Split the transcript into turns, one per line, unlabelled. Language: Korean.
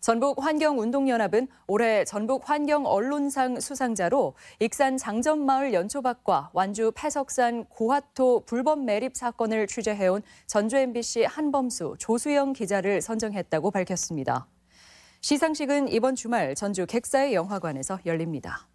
전북 환경운동연합은 올해 전북 환경 언론상 수상자로 익산 장전마을 연초박과 완주 패석산 고화토 불법 매립 사건을 취재해온 전주 MBC 한범수, 조수영 기자를 선정했다고 밝혔습니다. 시상식은 이번 주말 전주 객사의 영화관에서 열립니다.